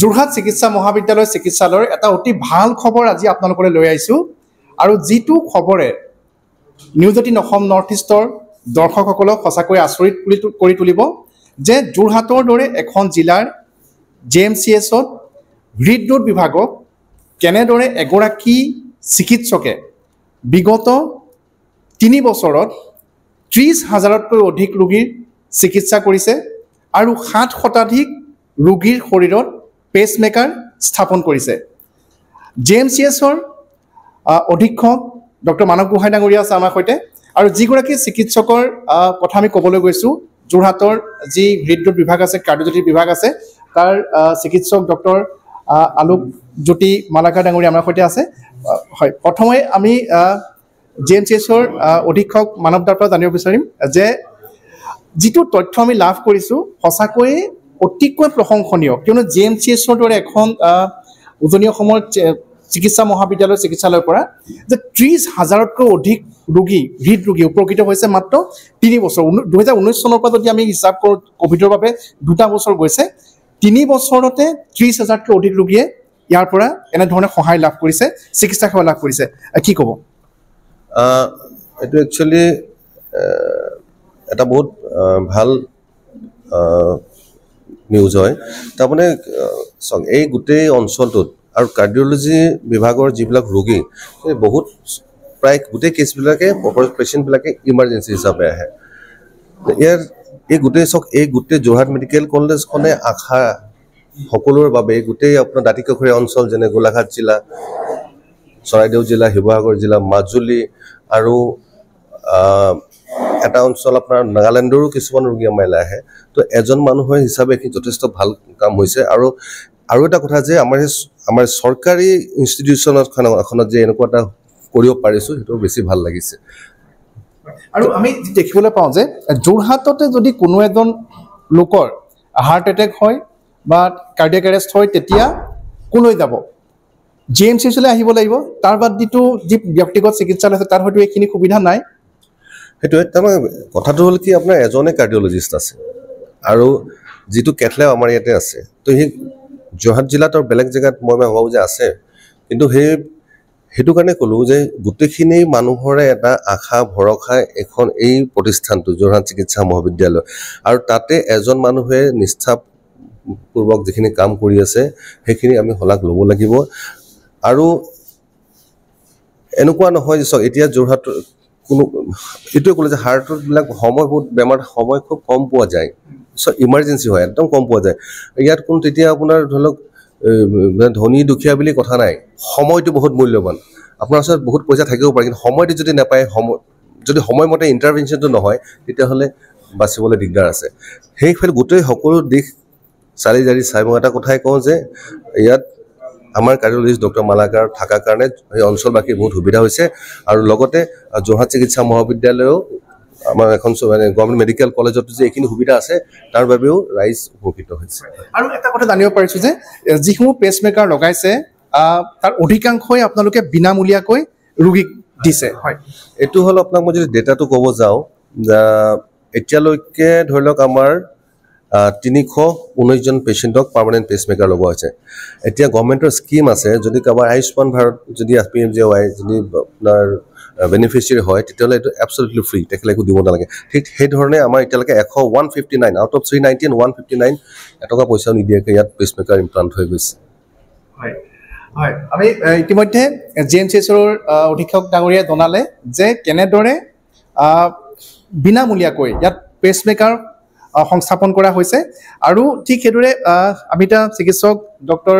যোৰহাট চিকিৎসা মহাবিদ্যালয় চিকিৎসালয়ৰ এটা অতি ভাল খবৰ আজি আপোনালোকলৈ লৈ আহিছোঁ আৰু যিটো খবৰে নিউজ এটিন অসম নৰ্থ ইষ্টৰ দৰ্শকসকলক সঁচাকৈ আচৰিত কৰি তুলিব যে যোৰহাটৰ দৰে এখন জিলাৰ জে এম চি এছত হৃদৰোগ বিভাগক কেনেদৰে এগৰাকী চিকিৎসকে বিগত তিনি বছৰত ত্ৰিছ হাজাৰতকৈ অধিক ৰোগীৰ চিকিৎসা কৰিছে আৰু সাত শতাধিক ৰোগীৰ শৰীৰত পেচমেকাৰ স্থাপন কৰিছে জে এম চি এছৰ অধীক্ষক ডক্টৰ মানৱ গোহাঁই ডাঙৰীয়া আছে আমাৰ সৈতে আৰু যিগৰাকী চিকিৎসকৰ কথা আমি ক'বলৈ গৈছোঁ যোৰহাটৰ যি হৃদৰোগ বিভাগ আছে কাৰ্যজ্যোতিৰ বিভাগ আছে তাৰ চিকিৎসক ডক্টৰ আলোক জ্যোতি মালাকা ডাঙৰীয়া আমাৰ সৈতে আছে হয় প্ৰথমে আমি জে এম চি এছৰ অধীক্ষক মানৱদাৰ পৰা জানিব বিচাৰিম যে যিটো তথ্য আমি লাভ কৰিছোঁ সঁচাকৈয়ে অতিকৈ প্ৰশংসনীয় কিয়নো জে এম চি এছৰ দৰে এখন উজনি অসমৰ চিকিৎসা মহাবিদ্যালয় চিকিৎসালয়ৰ পৰা যে ত্ৰিছ হাজাৰতকৈ অধিক ৰোগী হৃদ ৰোগী উপকৃত হৈছে মাত্ৰ তিনি বছৰ দুহেজাৰ ঊনৈছ চনৰ পৰা যদি আমি হিচাপ কৰোঁ কভিডৰ বাবে দুটা বছৰ গৈছে তিনি বছৰতে ত্ৰিছ হাজাৰতকৈ অধিক ৰোগীয়ে ইয়াৰ পৰা এনেধৰণে সহায় লাভ কৰিছে চিকিৎসা সেৱা লাভ কৰিছে কি ক'ব এইটো একচুৱেলি এটা বহুত ভাল নিউজ হয় তাৰমানে চাওক এই গোটেই অঞ্চলটোত আৰু কাৰ্ডিঅ'লজি বিভাগৰ যিবিলাক ৰোগী সেই বহুত প্ৰায় গোটেই কেছবিলাকে পেচেণ্টবিলাকে ইমাৰ্জেঞ্চি হিচাপে আহে ইয়াৰ এই গোটেই চাওক এই গোটেই যোৰহাট মেডিকেল কলেজখনে আশা সকলোৰে বাবে এই গোটেই আপোনাৰ দাঁতিকাষৰীয়া অঞ্চল যেনে গোলাঘাট জিলা চৰাইদেউ জিলা শিৱসাগৰ জিলা মাজুলী আৰু এটা অঞ্চল আপোনাৰ নাগালেণ্ডৰো কিছুমান ৰোগী আমাৰ ইয়ালৈ আহে তো এজন মানুহৰ হিচাপে এইখিনি যথেষ্ট ভাল কাম হৈছে আৰু আৰু এটা কথা যে আমাৰ সেই আমাৰ চৰকাৰী ইনষ্টিটিউচন এখনত যে এনেকুৱা এটা কৰিব পাৰিছোঁ সেইটো বেছি ভাল লাগিছে আৰু আমি দেখিবলৈ পাওঁ যে যোৰহাটতে যদি কোনো এজন লোকৰ হাৰ্ট এটেক হয় বা কাৰ্ডিয়াক এৰেষ্ট হয় তেতিয়া ক'লৈ যাব জি এম চি এইচলৈ আহিব লাগিব তাৰ বাদ যিটো যি ব্যক্তিগত চিকিৎসালয় আছে তাৰ হয়তো এইখিনি সুবিধা নাই সেইটোৱে তাৰমানে কথাটো হ'ল কি আপোনাৰ এজনে কাৰ্ডিঅ'লজিষ্ট আছে আৰু যিটো কেথলেব আমাৰ ইয়াতে আছে তো সেই যোৰহাট জিলাত আৰু বেলেগ জেগাত মই মই ভাবোঁ যে আছে কিন্তু সেই সেইটো কাৰণে ক'লোঁ যে গোটেইখিনি মানুহৰে এটা আশা ভৰসা এখন এই প্ৰতিষ্ঠানটো যোৰহাট চিকিৎসা মহাবিদ্যালয় আৰু তাতে এজন মানুহে নিষ্ঠাপূৰ্বক যিখিনি কাম কৰি আছে সেইখিনি আমি শলাগ ল'ব লাগিব আৰু এনেকুৱা নহয় যে চাওক এতিয়া যোৰহাট কোনো এইটোৱে ক'লে যে হাৰ্টবিলাক সময় বহুত বেমাৰ সময় খুব কম পোৱা যায় চব ইমাৰ্জেঞ্চি হয় একদম কম পোৱা যায় ইয়াত কোনো তেতিয়া আপোনাৰ ধৰি লওক ধনী দুখীয়া বুলি কথা নাই সময়টো বহুত মূল্যৱান আপোনাৰ ওচৰত বহুত পইচা থাকিব পাৰে কিন্তু সময়টো যদি নাপায় সময় যদি সময়মতে ইণ্টাৰভেনশ্যনটো নহয় তেতিয়াহ'লে বাচিবলৈ দিগদাৰ আছে সেইফালে গোটেই সকলো দিশ চালি জাৰি চাই মই এটা কথাই কওঁ যে ইয়াত আমাৰ কাৰ্ডিঅলজিষ্ট ডক্টৰ মালাকাৰ থকাৰ কাৰণে সেই অঞ্চলবাসীৰ বহুত সুবিধা হৈছে আৰু লগতে যোৰহাট চিকিৎসা মহাবিদ্যালয়েও আমাৰ এখন মানে গভৰ্ণমেণ্ট মেডিকেল কলেজত যে এইখিনি সুবিধা আছে তাৰ বাবেও ৰাইজ উপকৃত হৈছে আৰু এটা কথা জানিব পাৰিছোঁ যে যিসমূহ পেচমেকাৰ লগাইছে তাৰ অধিকাংশই আপোনালোকে বিনামূলীয়াকৈ ৰোগীক দিছে হয় এইটো হ'ল আপোনাক মই যদি ডেটাটো ক'ব যাওঁ এতিয়ালৈকে ধৰি লওক আমাৰ তিনিশ ঊনৈছজন পেচেণ্টক পাৰ্মানেণ্ট পেচমেকাৰ লগোৱা হৈছে এতিয়া গভমেণ্টৰ স্কীম আছে যদি কাৰোবাৰ আয়ুষ্মান ভাৰত যদি পি এম জে ৱাই যদি আপোনাৰ বেনিফিচিয়াৰী হয় তেতিয়াহ'লে এইটো এবছলুটলি ফ্ৰী তেখেতে একো দিব নালাগে ঠিক সেইধৰণে আমাৰ এতিয়ালৈকে এশ one fifty nine out of three nineteen one fifty nine এটকা পইচাও নিদিয়াকৈ ইয়াত পেচমেকাৰ ইমপ্লাণ্ট হৈ গৈছে হয় হয় আমি ইতিমধ্যে জি এম চি এছৰ অধীক্ষক ডাঙৰীয়াই জনালে যে কেনেদৰে বিনামূলীয়াকৈ ইয়াত পেচমেকাৰ সংস্থাপন কৰা হৈছে আৰু ঠিক সেইদৰে আমি এটা চিকিৎসক ডক্টৰ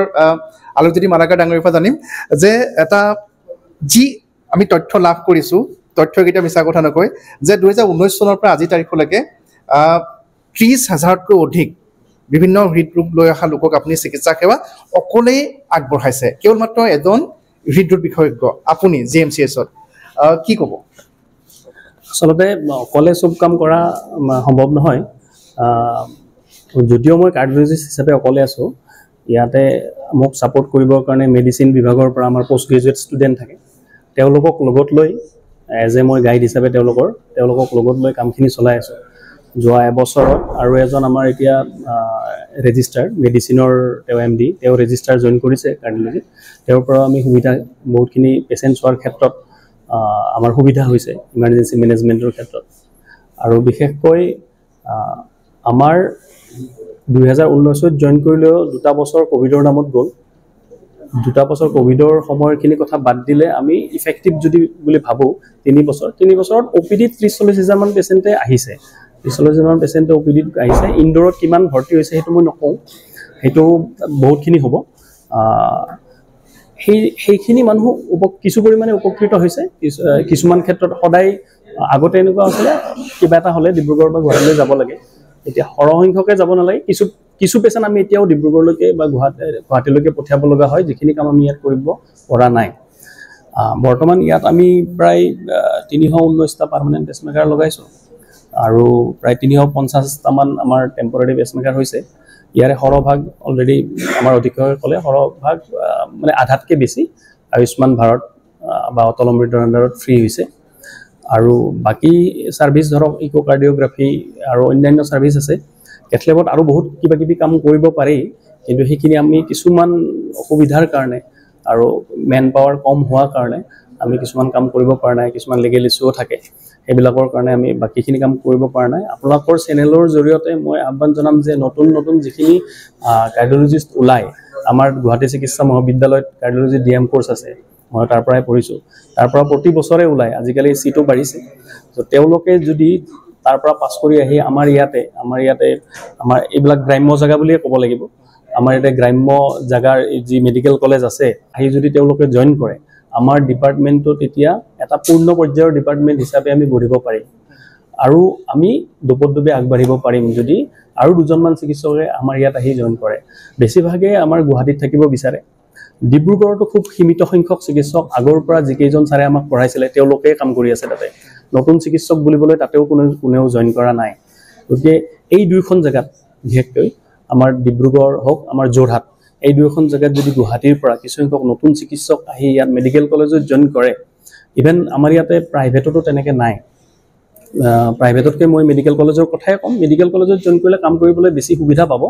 আলোকজ্যোতি মালাকাৰ ডাঙৰীৰ পৰা জানিম যে এটা যি আমি তথ্য লাভ কৰিছোঁ তথ্যকেইটা মিছা কথা নকয় যে দুহেজাৰ ঊনৈছ চনৰ পৰা আজিৰ তাৰিখলৈকে ত্ৰিছ হাজাৰতকৈ অধিক বিভিন্ন হৃদৰোগ লৈ অহা লোকক আপুনি চিকিৎসা সেৱা অকলেই আগবঢ়াইছে কেৱল মাত্ৰ এজন হৃদৰোগ বিশেষজ্ঞ আপুনি জি এম চি এছত কি ক'ব আচলতে অকলে চব কাম কৰা সম্ভৱ নহয় যদিও মই কাৰ্ডিঅ'লজিষ্ট হিচাপে অকলে আছোঁ ইয়াতে মোক ছাপৰ্ট কৰিবৰ কাৰণে মেডিচিন বিভাগৰ পৰা আমাৰ পষ্ট গ্ৰেজুৱেট ষ্টুডেণ্ট থাকে তেওঁলোকক লগত লৈ এজ এ মই গাইড হিচাপে তেওঁলোকৰ তেওঁলোকক লগত লৈ কামখিনি চলাই আছোঁ যোৱা এবছৰত আৰু এজন আমাৰ এতিয়া ৰেজিষ্টাৰ মেডিচিনৰ তেওঁ এম ডি তেওঁ ৰেজিষ্টাৰ জইন কৰিছে কাৰ্ডিঅ'লজিত তেওঁৰ পৰাও আমি সুবিধা বহুতখিনি পেচেণ্ট চোৱাৰ ক্ষেত্ৰত আমাৰ সুবিধা হৈছে ইমাৰজেঞ্চি মেনেজমেণ্টৰ ক্ষেত্ৰত আৰু বিশেষকৈ আমাৰ দুহেজাৰ ঊনৈছত জইন কৰিলেও দুটা বছৰ ক'ভিডৰ নামত গ'ল দুটা বছৰ ক'ভিডৰ সময়খিনি কথা বাদ দিলে আমি ইফেক্টিভ যদি বুলি ভাবোঁ তিনি বছৰ তিনি বছৰত অ' পি ডিত ত্ৰিছ চল্লিছ হাজাৰমান পেচেণ্টে আহিছে ত্ৰিছ চল্লিছ হেজাৰমান পেচেণ্টে অ' পি ডিত আহিছে ইনড'ৰত কিমান ভৰ্তি হৈছে সেইটো মই নকওঁ সেইটো বহুতখিনি হ'ব সেই সেইখিনি মানুহ উপ কিছু পৰিমাণে উপকৃত হৈছে কিছুমান ক্ষেত্ৰত সদায় আগতে এনেকুৱা আছিলে কিবা এটা হ'লে ডিব্ৰুগড় বা গুৱাহাটীলৈ যাব লাগে এতিয়া সৰহ সংখ্যকে যাব নালাগে কিছু কিছু পেচেণ্ট আমি এতিয়াও ডিব্ৰুগড়লৈকে বা গুৱাহাটী গুৱাহাটীলৈকে পঠিয়াব লগা হয় যিখিনি কাম আমি ইয়াত কৰিব পৰা নাই বৰ্তমান ইয়াত আমি প্ৰায় তিনিশ ঊনৈছটা পাৰ্মানেণ্ট পেচমেকাৰ লগাইছোঁ আৰু প্ৰায় তিনিশ পঞ্চাছটামান আমাৰ টেম্পৰেৰী পেচমেকাৰ হৈছে ইয়াৰে সৰহভাগ অলৰেডি আমাৰ অধীক্ষকে ক'লে সৰহভাগ মানে আধাতকৈ বেছি আয়ুষ্মান ভাৰত বা অটল অমৃতৰ আণ্ডাৰত ফ্ৰী হৈছে আৰু বাকী চাৰ্ভিছ ধৰক ইক' ইকোকাৰ্ডিঅ'গ্ৰাফি আৰু অন্যান্য চাৰ্ভিছ আছে কেথলেবত আৰু বহুত কিবা কিবি কাম কৰিব পাৰি কিন্তু সেইখিনি আমি কিছুমান অসুবিধাৰ কাৰণে আৰু মেন পাৱাৰ কম হোৱাৰ কাৰণে আমি কিছুমান কাম কৰিব পৰা নাই কিছুমান লিগেল ইছ্যুও থাকে সেইবিলাকৰ কাৰণে আমি বাকীখিনি কাম কৰিব পৰা নাই আপোনালোকৰ চেনেলৰ জৰিয়তে মই আহ্বান জনাম যে নতুন নতুন যিখিনি কাৰ্ডিঅ'লজিষ্ট ওলায় আমাৰ গুৱাহাটী চিকিৎসা মহাবিদ্যালয়ত কাৰ্ডিঅ'লজি ডি এম কোৰ্চ আছে মই তাৰ পৰাই পঢ়িছোঁ তাৰ পৰা প্ৰতি বছৰে ওলায় আজিকালি চিটো বাঢ়িছে ত' তেওঁলোকে যদি তাৰ পৰা পাছ কৰি আহি আমাৰ ইয়াতে আমাৰ ইয়াতে আমাৰ এইবিলাক গ্ৰাম্য জেগা বুলিয়ে ক'ব লাগিব আমাৰ ইয়াতে গ্ৰাম্য জেগাৰ যি মেডিকেল কলেজ আছে আহি যদি তেওঁলোকে জইন কৰে আমাৰ ডিপাৰ্টমেণ্টটো তেতিয়া এটা পূৰ্ণ পৰ্যায়ৰ ডিপাৰ্টমেণ্ট হিচাপে আমি গঢ়িব পাৰিম আৰু আমি দুপদুপে আগবাঢ়িব পাৰিম যদি আৰু দুজনমান চিকিৎসকে আমাৰ ইয়াত আহি জইন কৰে বেছিভাগে আমাৰ গুৱাহাটীত থাকিব বিচাৰে ডিব্ৰুগড়তো খুব সীমিত সংখ্যক চিকিৎসক আগৰ পৰা যিকেইজন ছাৰে আমাক পঢ়াইছিলে তেওঁলোকেই কাম কৰি আছে তাতে নতুন চিকিৎসক বুলিবলৈ তাতেও কোনো কোনেও জইন কৰা নাই গতিকে এই দুয়োখন জেগাত বিশেষকৈ আমাৰ ডিব্ৰুগড় হওক আমাৰ যোৰহাট এই দুয়োখন জেগাত যদি গুৱাহাটীৰ পৰা কিছুসংখ্যক নতুন চিকিৎসক আহি ইয়াত মেডিকেল কলেজত জইন কৰে ইভেন আমাৰ ইয়াতে প্ৰাইভেটতো তেনেকৈ নাই প্ৰাইভেটতকৈ মই মেডিকেল কলেজৰ কথাই ক'ম মেডিকেল কলেজত জইন কৰিলে কাম কৰিবলৈ বেছি সুবিধা পাব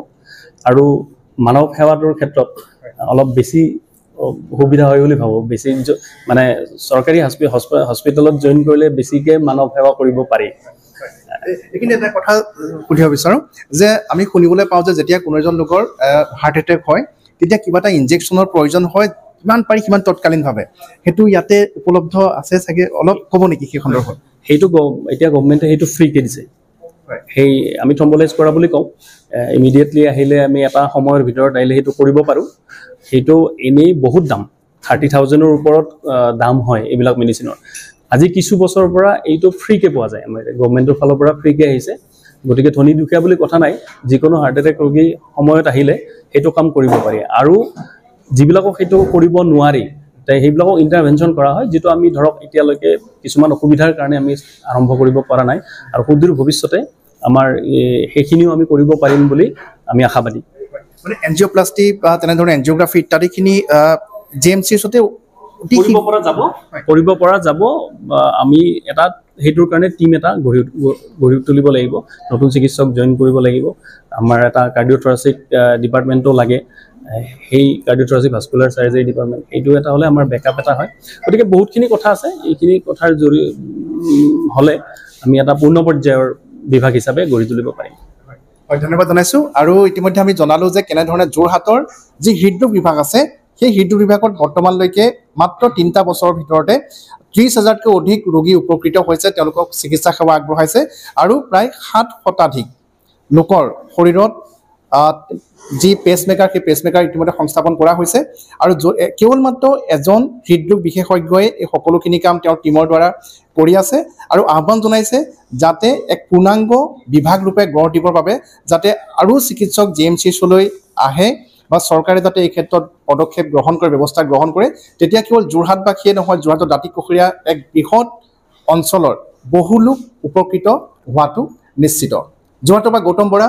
আৰু মানৱ সেৱাটোৰ ক্ষেত্ৰত অলপ বেছি সুবিধা হয় বুলি ভাবোঁ বেছি মানে চৰকাৰী হস্পিটেলত জইন কৰিলে বেছিকৈ মানৱ সেৱা কৰিব পাৰি এইখিনি এটা কথা সুধিব বিচাৰো যে আমি শুনিবলৈ পাওঁ যে যেতিয়া কোনো এজন লোকৰ হাৰ্ট এটেক হয় তেতিয়া কিবা এটা ইনজেকশ্যনৰ প্ৰয়োজন হয় কিমান পাৰি সিমান তৎকালীনভাৱে সেইটো ইয়াতে উপলব্ধ আছে চাগে অলপ ক'ব নেকি সেই সন্দৰ্ভত সেইটো এতিয়া গভমেণ্টে সেইটো ফ্ৰীকৈ দিছে সেই আমি থম্বলাইজ কৰা বুলি কওঁ ইমিডিয়েটলি আহিলে আমি এটা সময়ৰ ভিতৰত আহিলে সেইটো কৰিব পাৰোঁ সেইটো এনেই বহুত দাম থাৰ্টি থাউজেণ্ডৰ ওপৰত দাম হয় এইবিলাক মেডিচিনৰ আজি কিছু বছৰৰ পৰা এইটো ফ্ৰীকৈ পোৱা যায় আমাৰ গভৰ্ণমেণ্টৰ ফালৰ পৰা ফ্ৰীকৈ আহিছে গতিকে ধনী দুখীয়া বুলি কথা নাই যিকোনো হাৰ্ট এটেক ৰোগী সময়ত আহিলে সেইটো কাম কৰিব পাৰি আৰু যিবিলাকক সেইটো কৰিব নোৱাৰি সেইবিলাকক ইণ্টাৰভেনশ্যন কৰা হয় যিটো আমি ধৰক এতিয়ালৈকে কিছুমান অসুবিধাৰ কাৰণে আমি আৰম্ভ কৰিব পৰা নাই আৰু সুদূৰ ভৱিষ্যতে আমাৰ সেইখিনিও আমি কৰিব পাৰিম বুলি আমি আশাবাদী মানে এনজিঅ'প্লাষ্টি বা তেনেধৰণৰ এনজিঅ'গ্ৰাফি ইত্যাদিখিনি জে এম চিচতে কৰিব পৰা যাব কৰিব পৰা যাব আমি এটা সেইটোৰ কাৰণে টীম এটা গঢ়ি গঢ়ি তুলিব লাগিব নতুন চিকিৎসক জইন কৰিব লাগিব আমাৰ এটা কাৰ্ডিঅ'থৰাচিক ডিপাৰ্টমেণ্টো লাগে সেই কাৰ্ডিঅথৰাচি ভাস্কুলাৰ চাৰ্জাৰী ডিপাৰ্টমেণ্ট সেইটো এটা হ'লে আমাৰ বেকআপ এটা হয় গতিকে বহুতখিনি কথা আছে এইখিনি কথাৰ জৰি হ'লে আমি এটা পূৰ্ণ পৰ্যায়ৰ বিভাগ হিচাপে গঢ়ি তুলিব পাৰিম হয় ধন্যবাদ জনাইছোঁ আৰু ইতিমধ্যে আমি জনালো যে কেনেধৰণে যোৰহাটৰ যি হৃদৰোগ বিভাগ আছে সেই হৃদৰোগ বিভাগত বৰ্তমানলৈকে মাত্ৰ তিনিটা বছৰৰ ভিতৰতে ত্ৰিছ হাজাৰতকৈ অধিক ৰোগী উপকৃত হৈছে তেওঁলোকক চিকিৎসা সেৱা আগবঢ়াইছে আৰু প্ৰায় সাত শতাধিক লোকৰ শৰীৰত যি পেচমেকাৰ সেই পেচমেকাৰ ইতিমধ্যে সংস্থাপন কৰা হৈছে আৰু কেৱল মাত্ৰ এজন হৃদৰোগ বিশেষজ্ঞই এই সকলোখিনি কাম তেওঁৰ টীমৰ দ্বাৰা কৰি আছে আৰু আহ্বান জনাইছে যাতে এক পূৰ্ণাংগ বিভাগৰূপে গঢ় দিবৰ বাবে যাতে আৰু চিকিৎসক জি এম চি চিচলৈ আহে বা চৰকাৰে যাতে এই ক্ষেত্ৰত পদক্ষেপ গ্ৰহণ কৰে ব্যৱস্থা গ্ৰহণ কৰে তেতিয়া কেৱল যোৰহাটবাসীয়ে নহয় যোৰহাটৰ দাঁতি দাঁতিকুশৰীয়া এক বৃহৎ অঞ্চলৰ বহু লোক উপকৃত হোৱাটো নিশ্চিত যোৰহাটৰ পৰা গৌতম বৰা